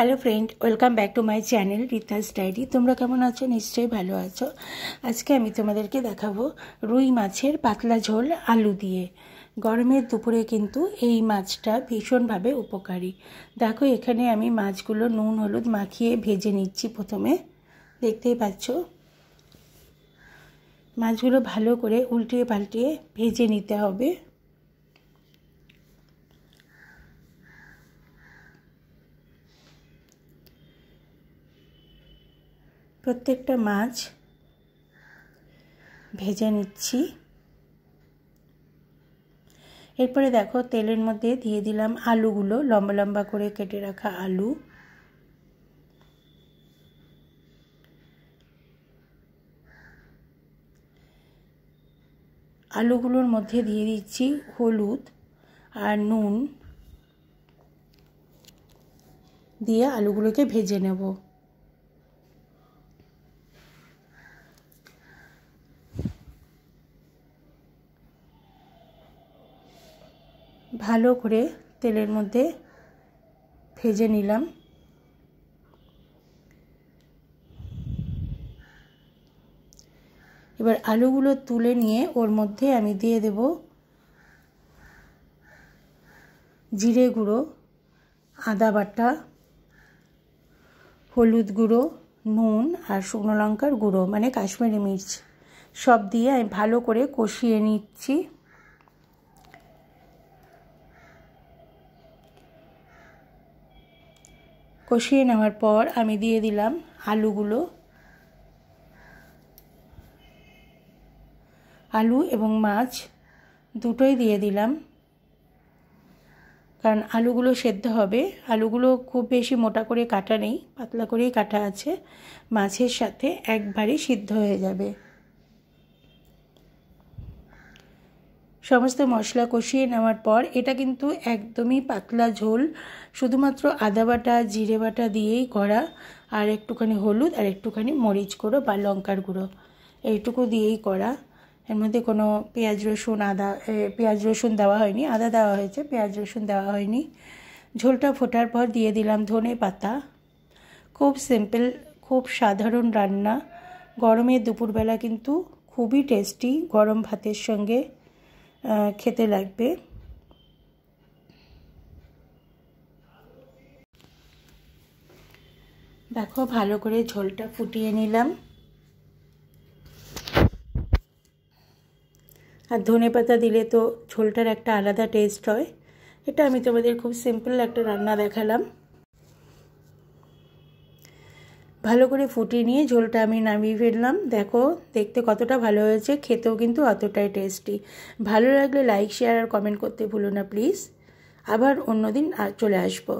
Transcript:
hello friend welcome back to my channel Rita's diary তোমরা কেমন আছো নিশ্চয়ই ভালো আছো আজকে আমি তোমাদেরকে দেখাবো রুই মাছের পাতলা ঝোল আলু দিয়ে গরমের দুপুরে কিন্তু এই মাছটা ভীষণভাবে উপকারী দেখো এখানে আমি মাছগুলো নুন হলুদ মাখিয়ে ভেজে নিচ্ছি প্রথমে দেখতেই পাচ্ছ মাছগুলো ভালো করে উল্টিয়ে পাল্টিয়ে ভেজে নিতে হবে প্রত্যেকটা মাছ ভেজে নিচ্ছি এরপরে দেখো তেলের মধ্যে দিয়ে দিলাম আলুগুলো লম্বা লম্বা করে কেটে রাখা আলু আলুগুলোর মধ্যে দিয়ে দিচ্ছি হলুদ আর নুন দিয়ে আলুগুলোকে ভেজে নেবো ভালো করে তেলের মধ্যে ভেজে নিলাম এবার আলুগুলো তুলে নিয়ে ওর মধ্যে আমি দিয়ে দেব জিরে গুঁড়ো আদা বাটা হলুদ গুঁড়ো নুন আর শুকনো লঙ্কার গুঁড়ো মানে কাশ্মীরি মির্চ সব দিয়ে আমি ভালো করে কষিয়ে নিচ্ছি কষিয়ে নেওয়ার পর আমি দিয়ে দিলাম আলুগুলো আলু এবং মাছ দুটোই দিয়ে দিলাম কারণ আলুগুলো সেদ্ধ হবে আলুগুলো খুব বেশি মোটা করে কাটা নেই পাতলা করেই কাটা আছে মাছের সাথে একবারই সিদ্ধ হয়ে যাবে সমস্ত মশলা কষিয়ে নেওয়ার পর এটা কিন্তু একদমই পাতলা ঝোল শুধুমাত্র আদা বাটা জিরে বাটা দিয়েই করা আর একটুখানি হলুদ আর একটুখানি মরিচ গুঁড়ো বা লঙ্কার গুঁড়ো এইটুকু দিয়েই করা এর মধ্যে কোনো পেঁয়াজ রসুন আদা পেঁয়াজ রসুন দেওয়া হয়নি আদা দেওয়া হয়েছে পেঁয়াজ রসুন দেওয়া হয়নি ঝোলটা ফোটার পর দিয়ে দিলাম ধনে পাতা খুব সিম্পল খুব সাধারণ রান্না গরমের দুপুরবেলা কিন্তু খুবই টেস্টি গরম ভাতের সঙ্গে খেতে লাগবে দেখো ভালো করে ঝোলটা ফুটিয়ে নিলাম আর ধনে পাতা দিলে তো ঝোলটার একটা আলাদা টেস্ট হয় এটা আমি তোমাদের খুব সিম্পল একটা রান্না দেখালাম ভালো করে ফুটিয়ে নিয়ে ঝোলটা আমি নামিয়ে ফেললাম দেখো দেখতে কতটা ভালো হয়েছে খেতেও কিন্তু অতটাই টেস্টি ভালো লাগলে লাইক শেয়ার আর কমেন্ট করতে ভুলো না প্লিজ আবার অন্যদিন চলে আসবো